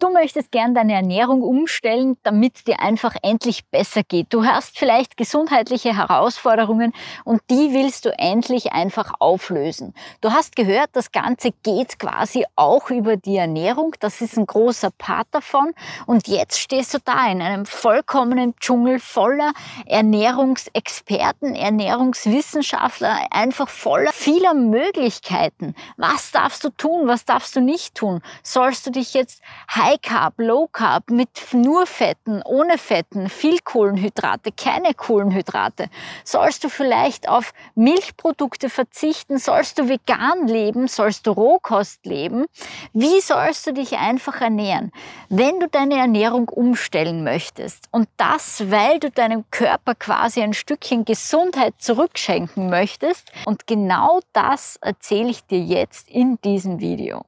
Du möchtest gern deine Ernährung umstellen, damit es dir einfach endlich besser geht. Du hast vielleicht gesundheitliche Herausforderungen und die willst du endlich einfach auflösen. Du hast gehört, das Ganze geht quasi auch über die Ernährung. Das ist ein großer Part davon. Und jetzt stehst du da in einem vollkommenen Dschungel voller Ernährungsexperten, Ernährungswissenschaftler, einfach voller vieler Möglichkeiten. Was darfst du tun? Was darfst du nicht tun? Sollst du dich jetzt heil High Carb, Low Carb, mit nur Fetten, ohne Fetten, viel Kohlenhydrate, keine Kohlenhydrate? Sollst du vielleicht auf Milchprodukte verzichten? Sollst du vegan leben? Sollst du Rohkost leben? Wie sollst du dich einfach ernähren, wenn du deine Ernährung umstellen möchtest? Und das, weil du deinem Körper quasi ein Stückchen Gesundheit zurückschenken möchtest. Und genau das erzähle ich dir jetzt in diesem Video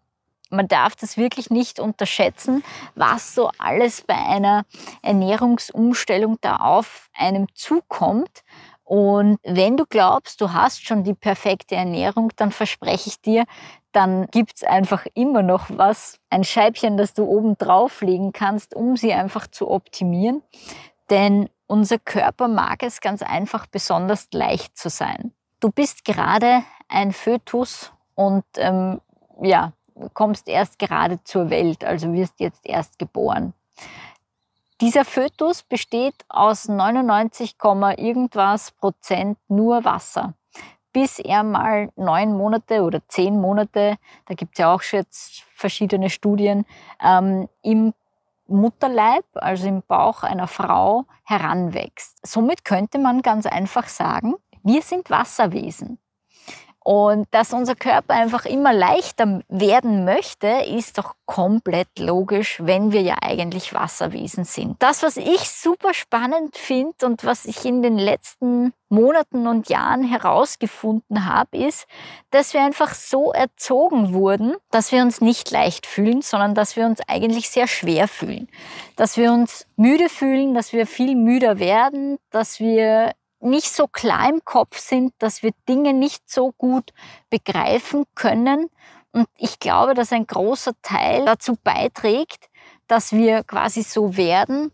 man darf das wirklich nicht unterschätzen, was so alles bei einer Ernährungsumstellung da auf einem zukommt. Und wenn du glaubst, du hast schon die perfekte Ernährung, dann verspreche ich dir, dann gibt es einfach immer noch was, ein Scheibchen, das du oben drauflegen kannst, um sie einfach zu optimieren. Denn unser Körper mag es ganz einfach besonders leicht zu sein. Du bist gerade ein Fötus und ähm, ja, kommst erst gerade zur Welt, also wirst jetzt erst geboren. Dieser Fötus besteht aus 99, irgendwas Prozent nur Wasser. Bis er mal neun Monate oder zehn Monate, da gibt es ja auch schon jetzt verschiedene Studien, ähm, im Mutterleib, also im Bauch einer Frau, heranwächst. Somit könnte man ganz einfach sagen, wir sind Wasserwesen. Und dass unser Körper einfach immer leichter werden möchte, ist doch komplett logisch, wenn wir ja eigentlich Wasserwesen sind. Das, was ich super spannend finde und was ich in den letzten Monaten und Jahren herausgefunden habe, ist, dass wir einfach so erzogen wurden, dass wir uns nicht leicht fühlen, sondern dass wir uns eigentlich sehr schwer fühlen. Dass wir uns müde fühlen, dass wir viel müder werden, dass wir nicht so klar im Kopf sind, dass wir Dinge nicht so gut begreifen können. Und ich glaube, dass ein großer Teil dazu beiträgt, dass wir quasi so werden,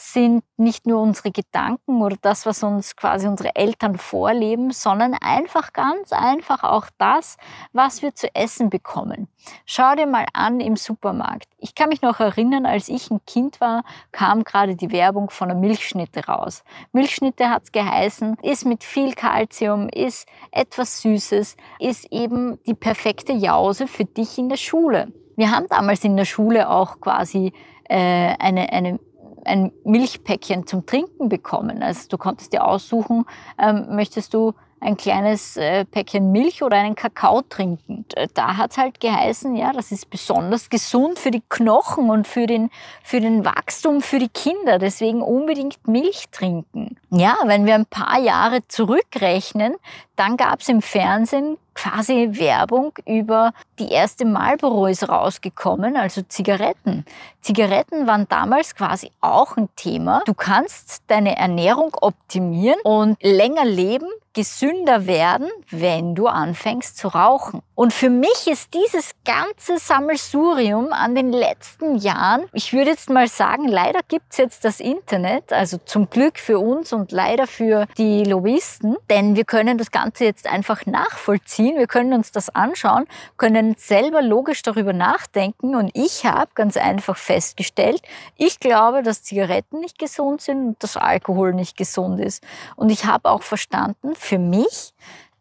sind nicht nur unsere Gedanken oder das, was uns quasi unsere Eltern vorleben, sondern einfach ganz einfach auch das, was wir zu essen bekommen. Schau dir mal an im Supermarkt. Ich kann mich noch erinnern, als ich ein Kind war, kam gerade die Werbung von der Milchschnitte raus. Milchschnitte hat es geheißen, ist mit viel Kalzium, ist etwas Süßes, ist eben die perfekte Jause für dich in der Schule. Wir haben damals in der Schule auch quasi äh, eine, eine ein Milchpäckchen zum Trinken bekommen. Also du konntest dir aussuchen, ähm, möchtest du ein kleines äh, Päckchen Milch oder einen Kakao trinken. Da hat es halt geheißen, ja, das ist besonders gesund für die Knochen und für den, für den Wachstum für die Kinder. Deswegen unbedingt Milch trinken. Ja, wenn wir ein paar Jahre zurückrechnen, dann gab es im Fernsehen quasi Werbung über die erste Marlboro ist rausgekommen, also Zigaretten. Zigaretten waren damals quasi auch ein Thema. Du kannst deine Ernährung optimieren und länger leben, gesünder werden, wenn du anfängst zu rauchen. Und für mich ist dieses ganze Sammelsurium an den letzten Jahren, ich würde jetzt mal sagen, leider gibt's jetzt das Internet, also zum Glück für uns und leider für die Lobbyisten, denn wir können das Ganze jetzt einfach nachvollziehen, wir können uns das anschauen, können selber logisch darüber nachdenken und ich habe ganz einfach festgestellt, ich glaube, dass Zigaretten nicht gesund sind und dass Alkohol nicht gesund ist. Und ich habe auch verstanden, für mich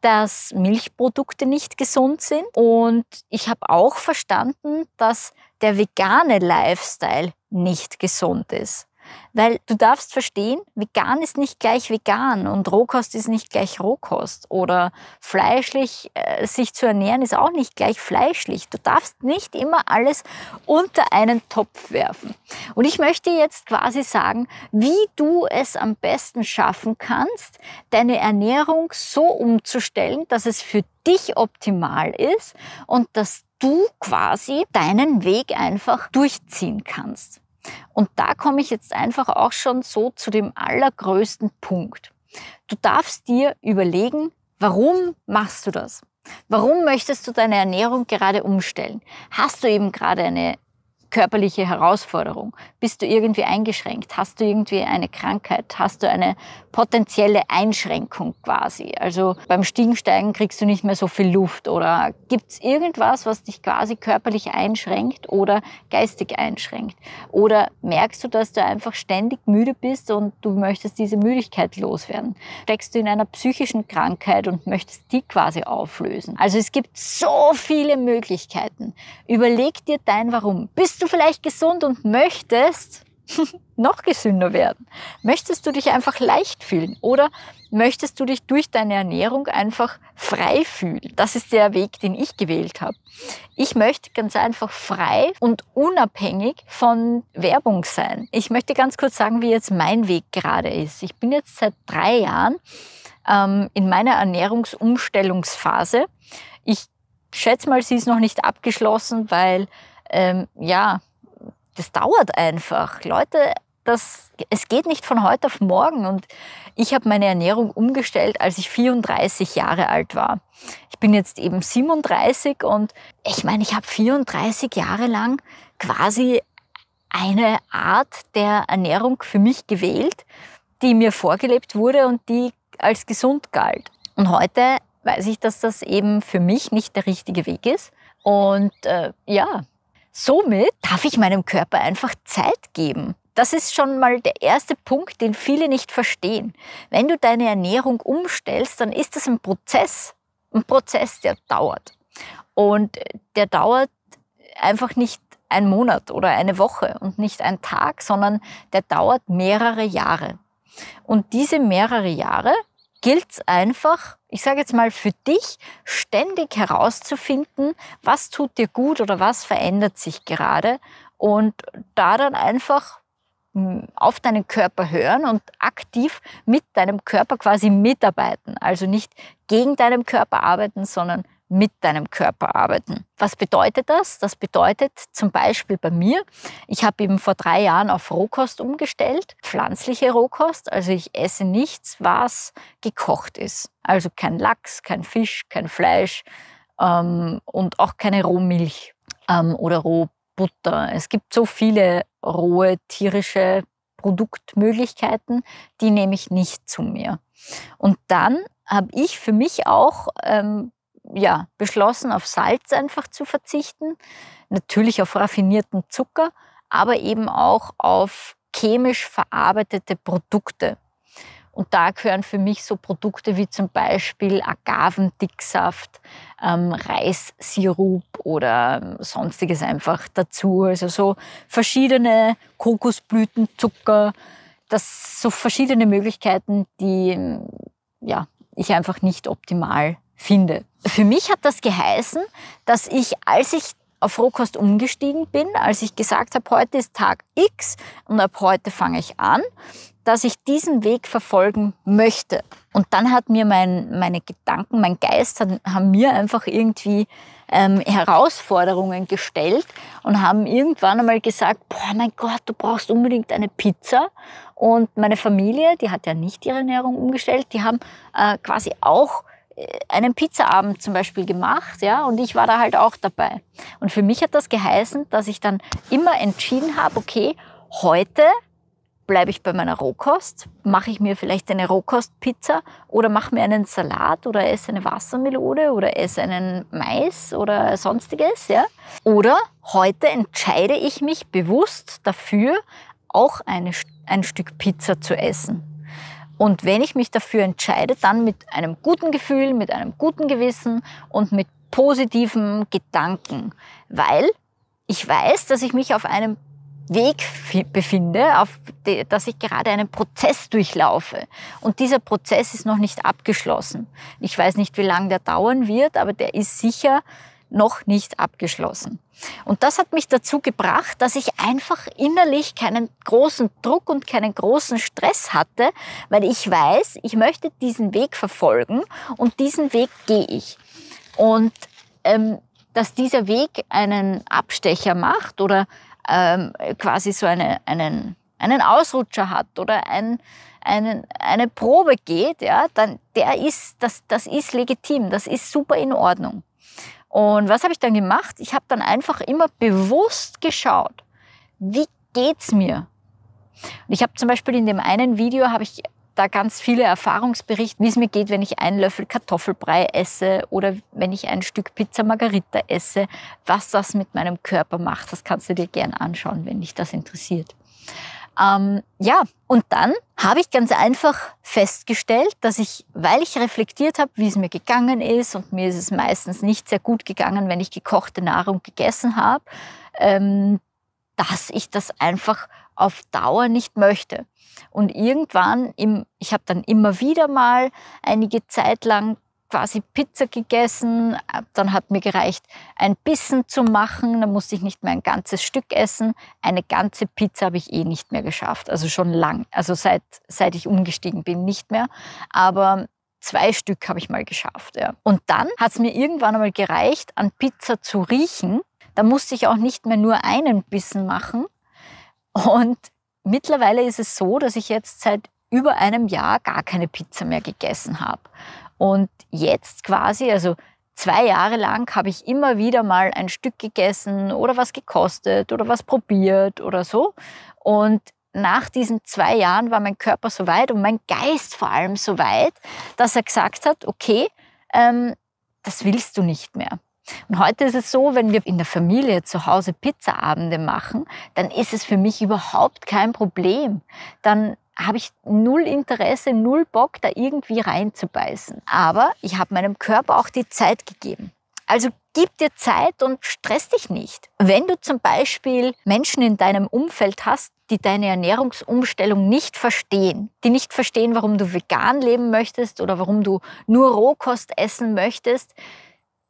dass Milchprodukte nicht gesund sind. Und ich habe auch verstanden, dass der vegane Lifestyle nicht gesund ist. Weil du darfst verstehen, vegan ist nicht gleich vegan und Rohkost ist nicht gleich Rohkost. Oder fleischlich äh, sich zu ernähren ist auch nicht gleich fleischlich. Du darfst nicht immer alles unter einen Topf werfen. Und ich möchte jetzt quasi sagen, wie du es am besten schaffen kannst, deine Ernährung so umzustellen, dass es für dich optimal ist und dass du quasi deinen Weg einfach durchziehen kannst. Und da komme ich jetzt einfach auch schon so zu dem allergrößten Punkt. Du darfst dir überlegen, warum machst du das? Warum möchtest du deine Ernährung gerade umstellen? Hast du eben gerade eine körperliche Herausforderung? Bist du irgendwie eingeschränkt? Hast du irgendwie eine Krankheit? Hast du eine potenzielle Einschränkung quasi? Also beim Stiegensteigen kriegst du nicht mehr so viel Luft oder gibt es irgendwas, was dich quasi körperlich einschränkt oder geistig einschränkt? Oder merkst du, dass du einfach ständig müde bist und du möchtest diese Müdigkeit loswerden? Steckst du in einer psychischen Krankheit und möchtest die quasi auflösen? Also es gibt so viele Möglichkeiten. Überleg dir dein Warum. Bist bist du vielleicht gesund und möchtest noch gesünder werden? Möchtest du dich einfach leicht fühlen oder möchtest du dich durch deine Ernährung einfach frei fühlen? Das ist der Weg, den ich gewählt habe. Ich möchte ganz einfach frei und unabhängig von Werbung sein. Ich möchte ganz kurz sagen, wie jetzt mein Weg gerade ist. Ich bin jetzt seit drei Jahren ähm, in meiner Ernährungsumstellungsphase. Ich schätze mal, sie ist noch nicht abgeschlossen, weil ähm, ja, das dauert einfach. Leute, das, es geht nicht von heute auf morgen. Und ich habe meine Ernährung umgestellt, als ich 34 Jahre alt war. Ich bin jetzt eben 37 und ich meine, ich habe 34 Jahre lang quasi eine Art der Ernährung für mich gewählt, die mir vorgelebt wurde und die als gesund galt. Und heute weiß ich, dass das eben für mich nicht der richtige Weg ist. Und äh, ja, Somit darf ich meinem Körper einfach Zeit geben. Das ist schon mal der erste Punkt, den viele nicht verstehen. Wenn du deine Ernährung umstellst, dann ist das ein Prozess. Ein Prozess, der dauert. Und der dauert einfach nicht einen Monat oder eine Woche und nicht einen Tag, sondern der dauert mehrere Jahre. Und diese mehrere Jahre gilt es einfach, ich sage jetzt mal für dich, ständig herauszufinden, was tut dir gut oder was verändert sich gerade und da dann einfach hm, auf deinen Körper hören und aktiv mit deinem Körper quasi mitarbeiten. Also nicht gegen deinem Körper arbeiten, sondern mit deinem Körper arbeiten. Was bedeutet das? Das bedeutet zum Beispiel bei mir, ich habe eben vor drei Jahren auf Rohkost umgestellt, pflanzliche Rohkost, also ich esse nichts, was gekocht ist. Also kein Lachs, kein Fisch, kein Fleisch ähm, und auch keine Rohmilch ähm, oder Rohbutter. Es gibt so viele rohe tierische Produktmöglichkeiten, die nehme ich nicht zu mir. Und dann habe ich für mich auch ähm, ja, beschlossen, auf Salz einfach zu verzichten, natürlich auf raffinierten Zucker, aber eben auch auf chemisch verarbeitete Produkte. Und da gehören für mich so Produkte wie zum Beispiel Agavendicksaft, ähm, Reissirup oder ähm, sonstiges einfach dazu. Also so verschiedene Kokosblütenzucker, das so verschiedene Möglichkeiten, die ähm, ja, ich einfach nicht optimal finde. Für mich hat das geheißen, dass ich, als ich auf Rohkost umgestiegen bin, als ich gesagt habe, heute ist Tag X und ab heute fange ich an, dass ich diesen Weg verfolgen möchte. Und dann hat mir mein, meine Gedanken, mein Geist hat, haben mir einfach irgendwie ähm, Herausforderungen gestellt und haben irgendwann einmal gesagt, boah, mein Gott, du brauchst unbedingt eine Pizza. Und meine Familie, die hat ja nicht ihre Ernährung umgestellt, die haben äh, quasi auch einen Pizzaabend zum Beispiel gemacht, ja, und ich war da halt auch dabei. Und für mich hat das geheißen, dass ich dann immer entschieden habe, okay, heute bleibe ich bei meiner Rohkost, mache ich mir vielleicht eine Rohkostpizza oder mache mir einen Salat oder esse eine Wassermelode oder esse einen Mais oder sonstiges, ja? Oder heute entscheide ich mich bewusst dafür, auch eine, ein Stück Pizza zu essen. Und wenn ich mich dafür entscheide, dann mit einem guten Gefühl, mit einem guten Gewissen und mit positiven Gedanken, weil ich weiß, dass ich mich auf einem Weg befinde, auf die, dass ich gerade einen Prozess durchlaufe. Und dieser Prozess ist noch nicht abgeschlossen. Ich weiß nicht, wie lange der dauern wird, aber der ist sicher noch nicht abgeschlossen. Und das hat mich dazu gebracht, dass ich einfach innerlich keinen großen Druck und keinen großen Stress hatte, weil ich weiß, ich möchte diesen Weg verfolgen und diesen Weg gehe ich. Und ähm, dass dieser Weg einen Abstecher macht oder ähm, quasi so eine, einen, einen Ausrutscher hat oder ein, einen, eine Probe geht, ja, dann der ist, das, das ist legitim, das ist super in Ordnung. Und was habe ich dann gemacht? Ich habe dann einfach immer bewusst geschaut, wie geht's mir? Und ich habe zum Beispiel in dem einen Video habe ich da ganz viele Erfahrungsberichte, wie es mir geht, wenn ich einen Löffel Kartoffelbrei esse oder wenn ich ein Stück Pizza Margarita esse, was das mit meinem Körper macht. Das kannst du dir gern anschauen, wenn dich das interessiert. Ähm, ja, und dann habe ich ganz einfach festgestellt, dass ich, weil ich reflektiert habe, wie es mir gegangen ist, und mir ist es meistens nicht sehr gut gegangen, wenn ich gekochte Nahrung gegessen habe, ähm, dass ich das einfach auf Dauer nicht möchte. Und irgendwann, im, ich habe dann immer wieder mal einige Zeit lang quasi Pizza gegessen, dann hat mir gereicht, ein Bissen zu machen, dann musste ich nicht mehr ein ganzes Stück essen. Eine ganze Pizza habe ich eh nicht mehr geschafft, also schon lang, also seit, seit ich umgestiegen bin nicht mehr. Aber zwei Stück habe ich mal geschafft. Ja. Und dann hat es mir irgendwann einmal gereicht, an Pizza zu riechen. Da musste ich auch nicht mehr nur einen Bissen machen. Und mittlerweile ist es so, dass ich jetzt seit über einem Jahr gar keine Pizza mehr gegessen habe. Und jetzt quasi, also zwei Jahre lang, habe ich immer wieder mal ein Stück gegessen oder was gekostet oder was probiert oder so. Und nach diesen zwei Jahren war mein Körper so weit und mein Geist vor allem so weit, dass er gesagt hat, okay, ähm, das willst du nicht mehr. Und heute ist es so, wenn wir in der Familie zu Hause Pizzaabende machen, dann ist es für mich überhaupt kein Problem. Dann habe ich null Interesse, null Bock, da irgendwie reinzubeißen. Aber ich habe meinem Körper auch die Zeit gegeben. Also gib dir Zeit und stress dich nicht. Wenn du zum Beispiel Menschen in deinem Umfeld hast, die deine Ernährungsumstellung nicht verstehen, die nicht verstehen, warum du vegan leben möchtest oder warum du nur Rohkost essen möchtest,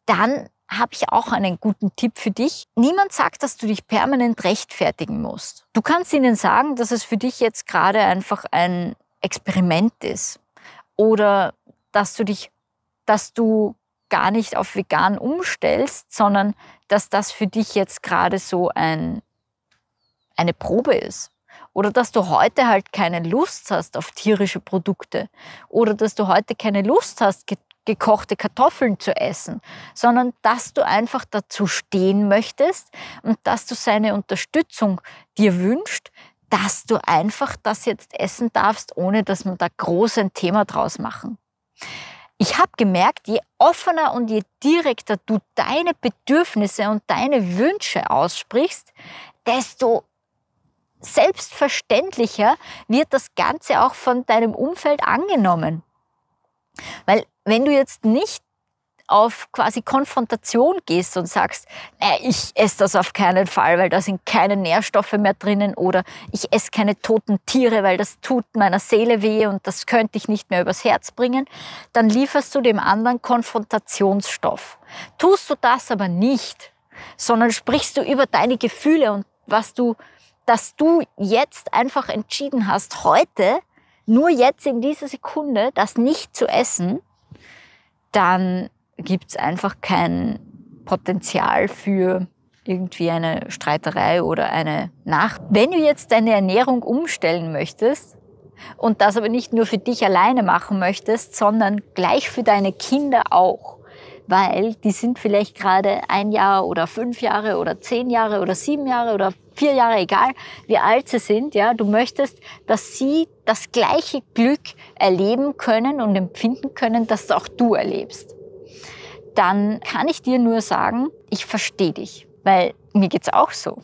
dann habe ich auch einen guten Tipp für dich. Niemand sagt, dass du dich permanent rechtfertigen musst. Du kannst ihnen sagen, dass es für dich jetzt gerade einfach ein Experiment ist oder dass du dich, dass du gar nicht auf vegan umstellst, sondern dass das für dich jetzt gerade so ein, eine Probe ist. Oder dass du heute halt keine Lust hast auf tierische Produkte. Oder dass du heute keine Lust hast, gekochte Kartoffeln zu essen, sondern dass du einfach dazu stehen möchtest und dass du seine Unterstützung dir wünscht, dass du einfach das jetzt essen darfst, ohne dass man da groß ein Thema draus machen. Ich habe gemerkt, je offener und je direkter du deine Bedürfnisse und deine Wünsche aussprichst, desto selbstverständlicher wird das Ganze auch von deinem Umfeld angenommen. Weil wenn du jetzt nicht auf quasi Konfrontation gehst und sagst, naja, äh, ich esse das auf keinen Fall, weil da sind keine Nährstoffe mehr drinnen oder ich esse keine toten Tiere, weil das tut meiner Seele weh und das könnte ich nicht mehr übers Herz bringen, dann lieferst du dem anderen Konfrontationsstoff. Tust du das aber nicht, sondern sprichst du über deine Gefühle und was du, dass du jetzt einfach entschieden hast, heute nur jetzt in dieser Sekunde das nicht zu essen, dann gibt es einfach kein Potenzial für irgendwie eine Streiterei oder eine Nacht. Wenn du jetzt deine Ernährung umstellen möchtest und das aber nicht nur für dich alleine machen möchtest, sondern gleich für deine Kinder auch, weil die sind vielleicht gerade ein Jahr oder fünf Jahre oder zehn Jahre oder sieben Jahre oder vier Jahre, egal wie alt sie sind, ja, du möchtest, dass sie das gleiche Glück erleben können und empfinden können, das auch du erlebst. Dann kann ich dir nur sagen, ich verstehe dich, weil mir geht es auch so.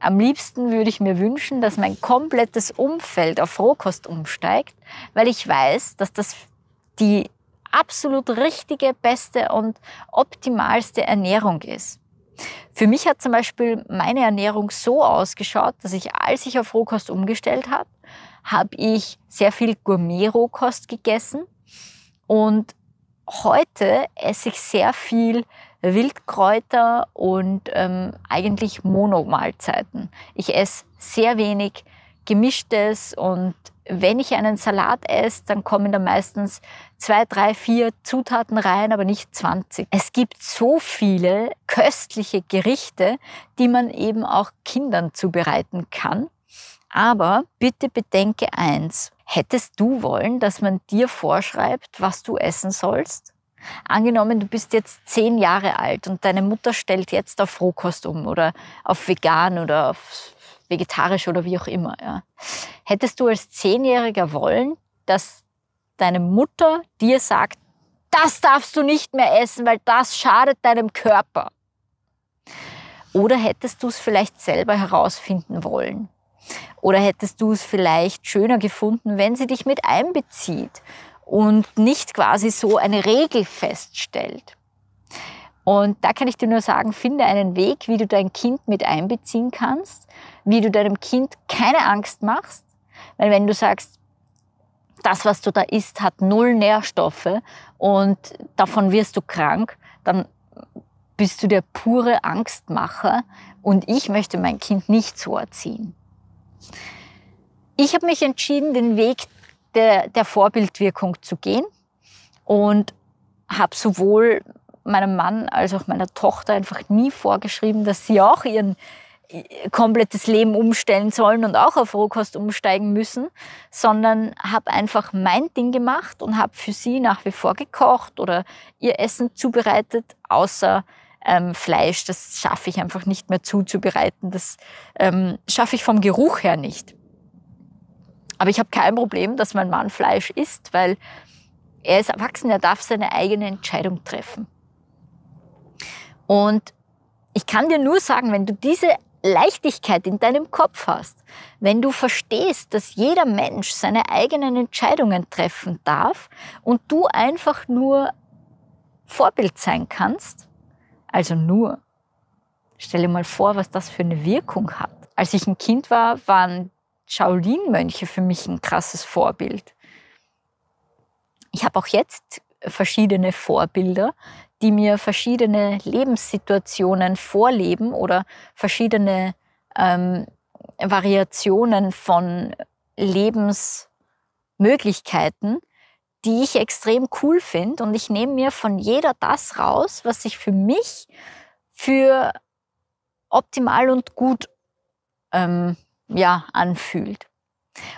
Am liebsten würde ich mir wünschen, dass mein komplettes Umfeld auf Rohkost umsteigt, weil ich weiß, dass das die absolut richtige, beste und optimalste Ernährung ist. Für mich hat zum Beispiel meine Ernährung so ausgeschaut, dass ich, als ich auf Rohkost umgestellt habe, habe ich sehr viel Gourmet-Rohkost gegessen und heute esse ich sehr viel Wildkräuter und ähm, eigentlich Monomahlzeiten. Ich esse sehr wenig gemischtes und wenn ich einen Salat esse, dann kommen da meistens zwei, drei, vier Zutaten rein, aber nicht 20. Es gibt so viele köstliche Gerichte, die man eben auch Kindern zubereiten kann. Aber bitte bedenke eins. Hättest du wollen, dass man dir vorschreibt, was du essen sollst? Angenommen, du bist jetzt zehn Jahre alt und deine Mutter stellt jetzt auf Rohkost um oder auf vegan oder auf vegetarisch oder wie auch immer. Ja. Hättest du als Zehnjähriger wollen, dass deine Mutter dir sagt, das darfst du nicht mehr essen, weil das schadet deinem Körper? Oder hättest du es vielleicht selber herausfinden wollen? Oder hättest du es vielleicht schöner gefunden, wenn sie dich mit einbezieht und nicht quasi so eine Regel feststellt? Und da kann ich dir nur sagen, finde einen Weg, wie du dein Kind mit einbeziehen kannst wie du deinem Kind keine Angst machst, weil wenn du sagst, das, was du da isst, hat null Nährstoffe und davon wirst du krank, dann bist du der pure Angstmacher und ich möchte mein Kind nicht so erziehen. Ich habe mich entschieden, den Weg der, der Vorbildwirkung zu gehen und habe sowohl meinem Mann als auch meiner Tochter einfach nie vorgeschrieben, dass sie auch ihren komplettes Leben umstellen sollen und auch auf Rohkost umsteigen müssen, sondern habe einfach mein Ding gemacht und habe für sie nach wie vor gekocht oder ihr Essen zubereitet, außer ähm, Fleisch. Das schaffe ich einfach nicht mehr zuzubereiten. Das ähm, schaffe ich vom Geruch her nicht. Aber ich habe kein Problem, dass mein Mann Fleisch isst, weil er ist erwachsen, er darf seine eigene Entscheidung treffen. Und ich kann dir nur sagen, wenn du diese Leichtigkeit in deinem Kopf hast, wenn du verstehst, dass jeder Mensch seine eigenen Entscheidungen treffen darf und du einfach nur Vorbild sein kannst, also nur, stell dir mal vor, was das für eine Wirkung hat. Als ich ein Kind war, waren Shaolin-Mönche für mich ein krasses Vorbild. Ich habe auch jetzt verschiedene Vorbilder, die mir verschiedene Lebenssituationen vorleben oder verschiedene ähm, Variationen von Lebensmöglichkeiten, die ich extrem cool finde. Und ich nehme mir von jeder das raus, was sich für mich für optimal und gut ähm, ja, anfühlt.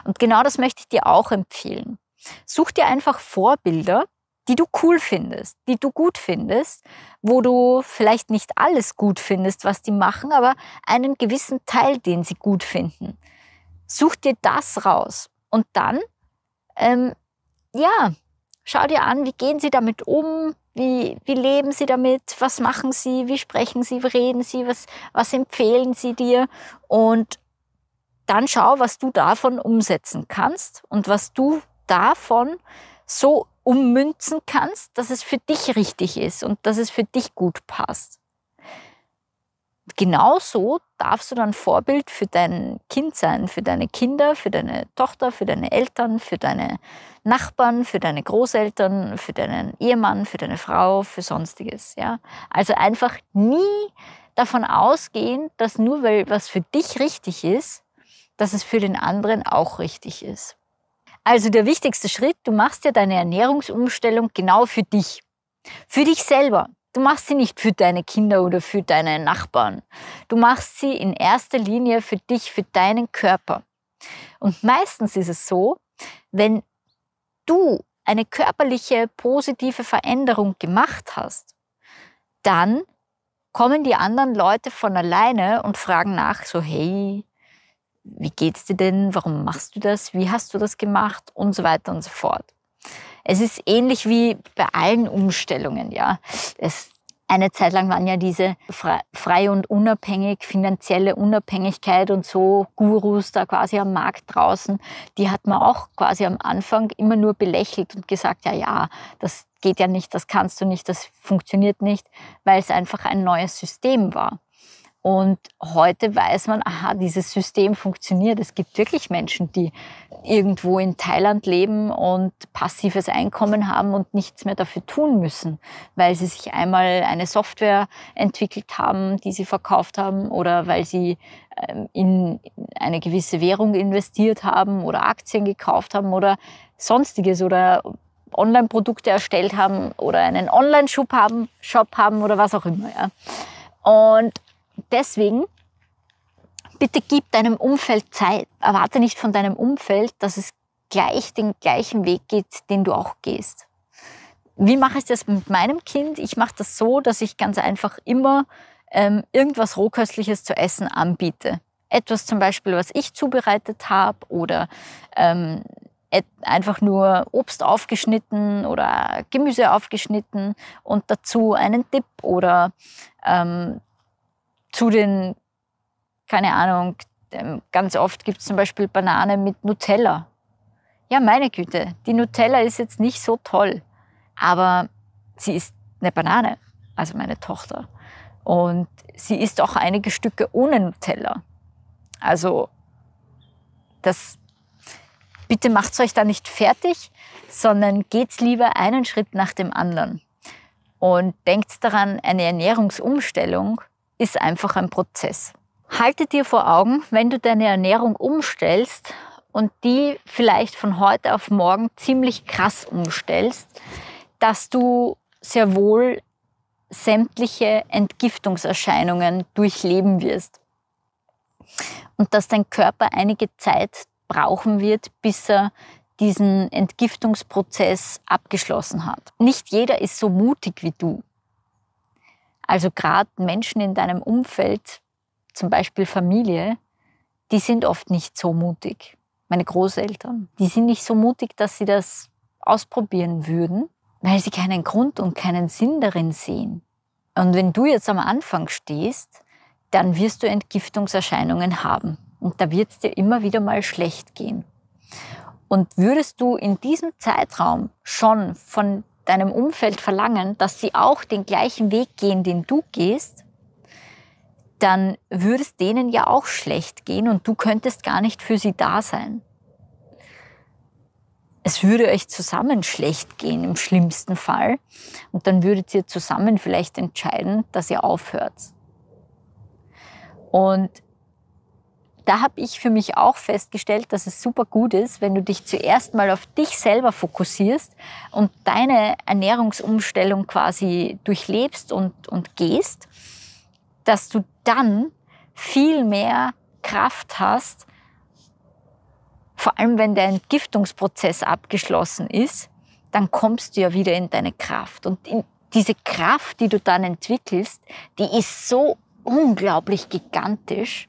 Und genau das möchte ich dir auch empfehlen. Such dir einfach Vorbilder, die du cool findest, die du gut findest, wo du vielleicht nicht alles gut findest, was die machen, aber einen gewissen Teil, den sie gut finden. Such dir das raus und dann, ähm, ja, schau dir an, wie gehen sie damit um, wie, wie leben sie damit, was machen sie, wie sprechen sie, wie reden sie, was, was empfehlen sie dir und dann schau, was du davon umsetzen kannst und was du davon so ummünzen kannst, dass es für dich richtig ist und dass es für dich gut passt. Genauso darfst du dann Vorbild für dein Kind sein, für deine Kinder, für deine Tochter, für deine Eltern, für deine Nachbarn, für deine Großeltern, für deinen Ehemann, für deine Frau, für sonstiges. Ja? Also einfach nie davon ausgehen, dass nur weil was für dich richtig ist, dass es für den anderen auch richtig ist. Also der wichtigste Schritt, du machst ja deine Ernährungsumstellung genau für dich. Für dich selber. Du machst sie nicht für deine Kinder oder für deine Nachbarn. Du machst sie in erster Linie für dich, für deinen Körper. Und meistens ist es so, wenn du eine körperliche positive Veränderung gemacht hast, dann kommen die anderen Leute von alleine und fragen nach, so hey, wie geht's dir denn, warum machst du das, wie hast du das gemacht und so weiter und so fort. Es ist ähnlich wie bei allen Umstellungen, ja. Es, eine Zeit lang waren ja diese frei, frei und unabhängig, finanzielle Unabhängigkeit und so Gurus da quasi am Markt draußen, die hat man auch quasi am Anfang immer nur belächelt und gesagt, ja, ja, das geht ja nicht, das kannst du nicht, das funktioniert nicht, weil es einfach ein neues System war. Und heute weiß man, aha, dieses System funktioniert. Es gibt wirklich Menschen, die irgendwo in Thailand leben und passives Einkommen haben und nichts mehr dafür tun müssen, weil sie sich einmal eine Software entwickelt haben, die sie verkauft haben oder weil sie ähm, in eine gewisse Währung investiert haben oder Aktien gekauft haben oder sonstiges oder Online-Produkte erstellt haben oder einen Online-Shop haben, Shop haben oder was auch immer. Ja. Und deswegen, bitte gib deinem Umfeld Zeit. Erwarte nicht von deinem Umfeld, dass es gleich den gleichen Weg geht, den du auch gehst. Wie mache ich das mit meinem Kind? Ich mache das so, dass ich ganz einfach immer ähm, irgendwas Rohköstliches zu essen anbiete. Etwas zum Beispiel, was ich zubereitet habe oder ähm, einfach nur Obst aufgeschnitten oder Gemüse aufgeschnitten und dazu einen Dip oder ähm, zu den, keine Ahnung, ähm, ganz oft gibt es zum Beispiel Bananen mit Nutella. Ja, meine Güte, die Nutella ist jetzt nicht so toll, aber sie ist eine Banane, also meine Tochter. Und sie isst auch einige Stücke ohne Nutella. Also das, bitte macht euch da nicht fertig, sondern geht's lieber einen Schritt nach dem anderen. Und denkt daran, eine Ernährungsumstellung ist einfach ein Prozess. Halte dir vor Augen, wenn du deine Ernährung umstellst und die vielleicht von heute auf morgen ziemlich krass umstellst, dass du sehr wohl sämtliche Entgiftungserscheinungen durchleben wirst. Und dass dein Körper einige Zeit brauchen wird, bis er diesen Entgiftungsprozess abgeschlossen hat. Nicht jeder ist so mutig wie du. Also gerade Menschen in deinem Umfeld, zum Beispiel Familie, die sind oft nicht so mutig. Meine Großeltern, die sind nicht so mutig, dass sie das ausprobieren würden, weil sie keinen Grund und keinen Sinn darin sehen. Und wenn du jetzt am Anfang stehst, dann wirst du Entgiftungserscheinungen haben. Und da wird es dir immer wieder mal schlecht gehen. Und würdest du in diesem Zeitraum schon von deinem Umfeld verlangen, dass sie auch den gleichen Weg gehen, den du gehst, dann würde es denen ja auch schlecht gehen und du könntest gar nicht für sie da sein. Es würde euch zusammen schlecht gehen im schlimmsten Fall und dann würdet ihr zusammen vielleicht entscheiden, dass ihr aufhört. Und da habe ich für mich auch festgestellt, dass es super gut ist, wenn du dich zuerst mal auf dich selber fokussierst und deine Ernährungsumstellung quasi durchlebst und, und gehst, dass du dann viel mehr Kraft hast, vor allem wenn der Entgiftungsprozess abgeschlossen ist, dann kommst du ja wieder in deine Kraft. Und diese Kraft, die du dann entwickelst, die ist so unglaublich gigantisch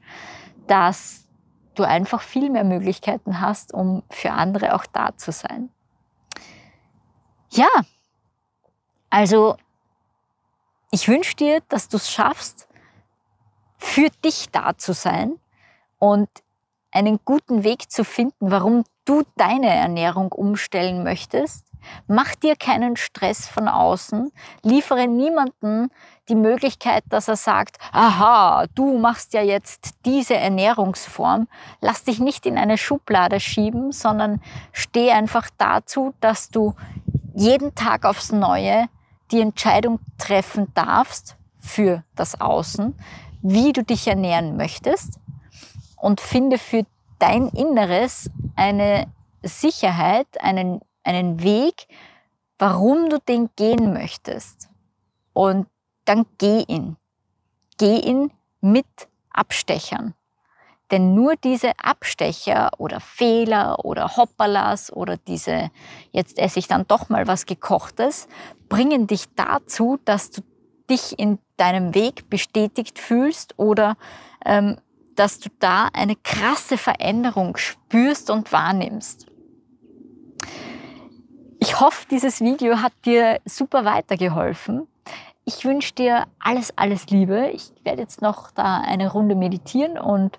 dass du einfach viel mehr Möglichkeiten hast, um für andere auch da zu sein. Ja, also ich wünsche dir, dass du es schaffst, für dich da zu sein und einen guten Weg zu finden, warum du deine Ernährung umstellen möchtest Mach dir keinen Stress von außen, liefere niemanden die Möglichkeit, dass er sagt, aha, du machst ja jetzt diese Ernährungsform. Lass dich nicht in eine Schublade schieben, sondern steh einfach dazu, dass du jeden Tag aufs Neue die Entscheidung treffen darfst für das Außen, wie du dich ernähren möchtest und finde für dein Inneres eine Sicherheit, einen einen Weg, warum du den gehen möchtest. Und dann geh ihn. Geh ihn mit Abstechern. Denn nur diese Abstecher oder Fehler oder Hopperlas oder diese, jetzt esse ich dann doch mal was gekochtes, bringen dich dazu, dass du dich in deinem Weg bestätigt fühlst oder ähm, dass du da eine krasse Veränderung spürst und wahrnimmst. Ich hoffe, dieses Video hat dir super weitergeholfen. Ich wünsche dir alles, alles Liebe. Ich werde jetzt noch da eine Runde meditieren und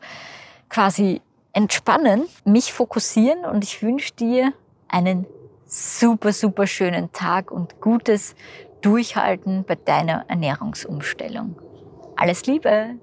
quasi entspannen, mich fokussieren und ich wünsche dir einen super, super schönen Tag und gutes Durchhalten bei deiner Ernährungsumstellung. Alles Liebe!